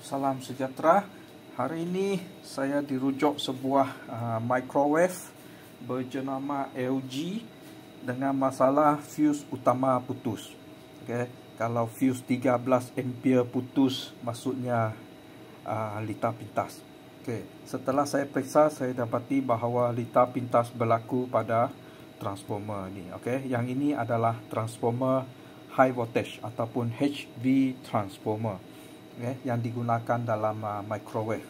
Salam sejahtera Hari ini saya dirujuk sebuah uh, microwave berjenama LG dengan masalah fuse utama putus okay. kalau fuse 13 ampere putus maksudnya uh, litar pintas okay. setelah saya periksa saya dapati bahawa lita pintas berlaku pada transformer ini okay. yang ini adalah transformer high voltage ataupun HV transformer okay, eh, yang digunakan dalam uh, microwave.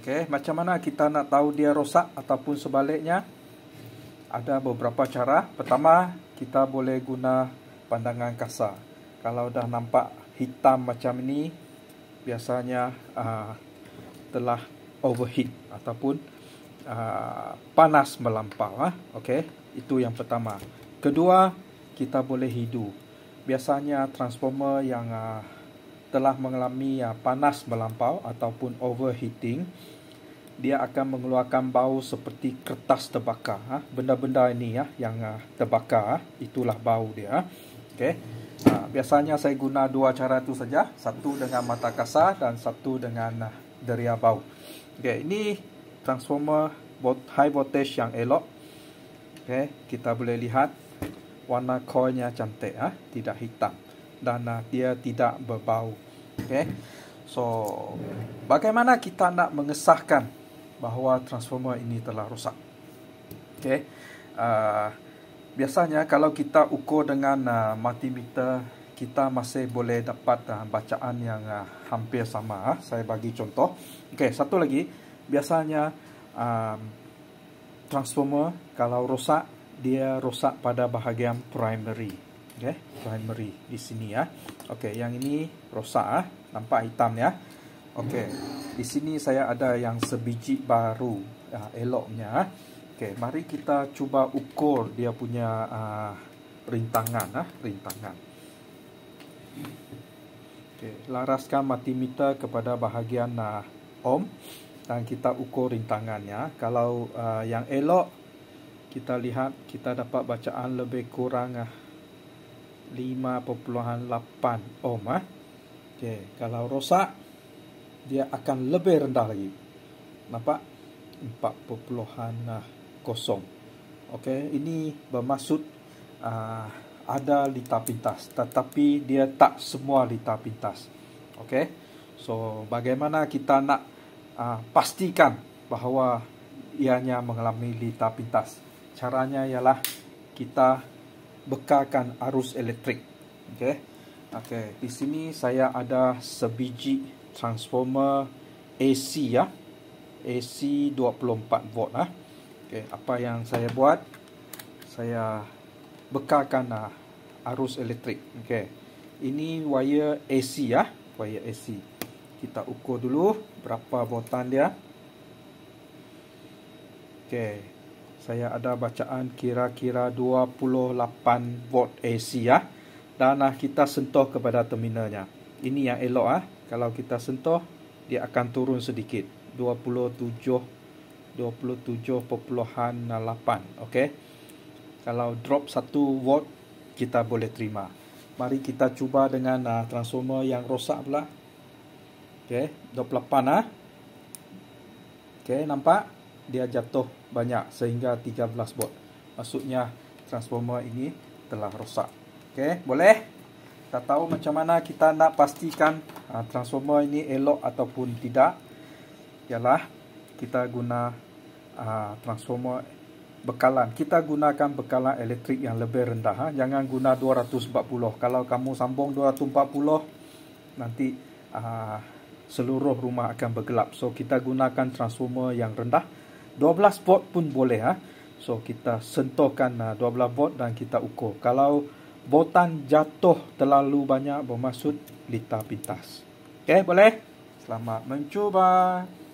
Okey, macam mana kita nak tahu dia rosak ataupun sebaliknya? Ada beberapa cara. Pertama, kita boleh guna pandangan kasar. Kalau dah nampak hitam macam ni, biasanya uh, telah overheat ataupun uh, panas melampau. Uh. Okey, itu yang pertama. Kedua, kita boleh hidu. Biasanya transformer yang uh, telah mengalami ya panas melampau ataupun overheating dia akan mengeluarkan bau seperti kertas terbakar ha? benda-benda ini ya yang uh, terbakar ah, itulah bau dia okey ha, biasanya saya guna dua cara tu saja satu dengan mata kasar dan satu dengan uh, deria bau okey ini transformer high voltage yang elok okey kita boleh lihat warna coilnya cantik ah ha? tidak hitam dana ah, dia tidak berbau. Okay. So, bagaimana kita nak mengesahkan bahawa transformer ini telah rosak? Okay. Uh, biasanya kalau kita ukur dengan uh, multimeter, kita masih boleh dapat uh, bacaan yang uh, hampir sama. Uh. Saya bagi contoh. Okay, satu lagi, biasanya uh, transformer kalau rosak, dia rosak pada bahagian primary okey primary di sini ya okey yang ini rosak ah nampak hitam ya okey di sini saya ada yang sebiji baru ya, eloknya ah. okey mari kita cuba ukur dia punya uh, rintangan ah rintangan okey laraskan multimeter kepada bahagian uh, ohm dan kita ukur rintangannya kalau uh, yang elok kita lihat kita dapat bacaan lebih kurang uh, 5.8 ohm eh. Okey, kalau rosak dia akan lebih rendah lagi. Nampak 4.0. Okey, ini bermaksud uh, ada litar pintas tetapi dia tak semua litar pintas. Okey. So, bagaimana kita nak uh, pastikan bahawa ianya mengalami litar pintas? Caranya ialah kita bekalkan arus elektrik. Okey. Okey, di sini saya ada sebiji transformer AC ya. AC 24 volt ah. Okey, apa yang saya buat? Saya bekalkan ah, arus elektrik. Okey. Ini wire AC ya, wire AC. Kita ukur dulu berapa voltan dia. Okey saya ada bacaan kira-kira 28 volt AC ya. Dan ah, kita sentuh kepada terminalnya. Ini yang elok ah. Kalau kita sentuh, dia akan turun sedikit. 27 27.8. Okey. Kalau drop 1 volt, kita boleh terima. Mari kita cuba dengan ah, transformer yang rosak pula. Okey, 28 ah. Okey, nampak? 28.8 dia jatuh banyak sehingga 13 bot Maksudnya transformer ini telah rosak. Okey, boleh? Tak tahu macam mana kita nak pastikan uh, transformer ini elok ataupun tidak. Ialah kita guna uh, transformer bekalan. Kita gunakan bekalan elektrik yang lebih rendah. Ha? Jangan guna 240. Kalau kamu sambung 240, nanti uh, seluruh rumah akan bergelap. So, kita gunakan transformer yang rendah. 12 volt pun boleh ha. So kita sentuhkan uh, 12 volt dan kita ukur. Kalau botan jatuh terlalu banyak bermaksud litar pintas. Okey, boleh? Selamat mencuba.